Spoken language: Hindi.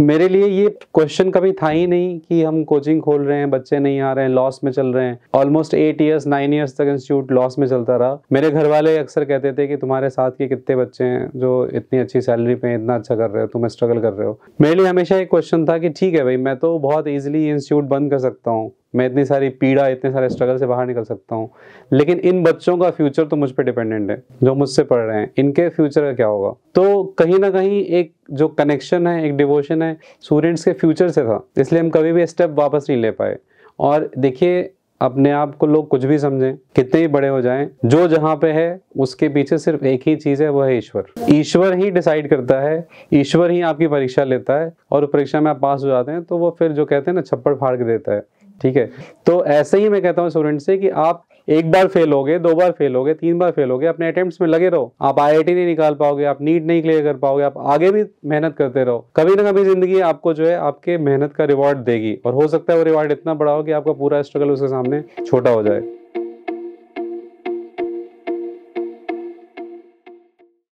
मेरे लिए ये क्वेश्चन कभी था ही नहीं कि हम कोचिंग खोल रहे हैं बच्चे नहीं आ रहे हैं लॉस में चल रहे हैं almost eight years nine years तक इंस्टीट्यूट लॉस में चलता रहा मेरे घर वाले अक्सर कहते थे कि तुम्हारे साथ के कितने बच्चे हैं जो इतनी अच्छी सैलरी पे इतना अच्छा कर रहे हो तुम्हें स्ट्रगल कर रहे हो मेरे लिए हमेशा एक क्वेश्चन था कि ठीक है भाई मैं तो बहुत ईजिली इंस्टीट्यूट बंद कर सकता हूँ मैं इतनी सारी पीड़ा इतने सारे स्ट्रगल से बाहर निकल सकता हूँ लेकिन इन बच्चों का फ्यूचर तो मुझ पर डिपेंडेंट है जो मुझसे पढ़ रहे हैं इनके फ्यूचर का क्या होगा तो कहीं ना कहीं एक जो कनेक्शन है एक डिवोशन है स्टूडेंट्स के फ्यूचर से था इसलिए हम कभी भी स्टेप वापस नहीं ले पाए और देखिए अपने आप को लोग कुछ भी समझें कितने ही बड़े हो जाएं जो जहाँ पे है उसके पीछे सिर्फ एक ही चीज़ है वो है ईश्वर ईश्वर ही डिसाइड करता है ईश्वर ही आपकी परीक्षा लेता है और परीक्षा में आप पास हो जाते हैं तो वो फिर जो कहते हैं ना छप्पड़ फाड़ के देता है ठीक है तो ऐसे ही मैं कहता हूँ स्टूडेंट से कि आप एक बार फेल हो गए दो बार फेल हो गए तीन बार फेल हो गए अपने अटेम्प्ट में लगे रहो आप आईआईटी नहीं निकाल पाओगे आप नीट नहीं क्लियर कर पाओगे आप आगे भी मेहनत करते रहो कभी ना कभी जिंदगी आपको जो है आपके मेहनत का रिवॉर्ड देगी और हो सकता है वो रिवॉर्ड इतना बड़ा हो कि आपका पूरा स्ट्रगल उसके सामने छोटा हो जाए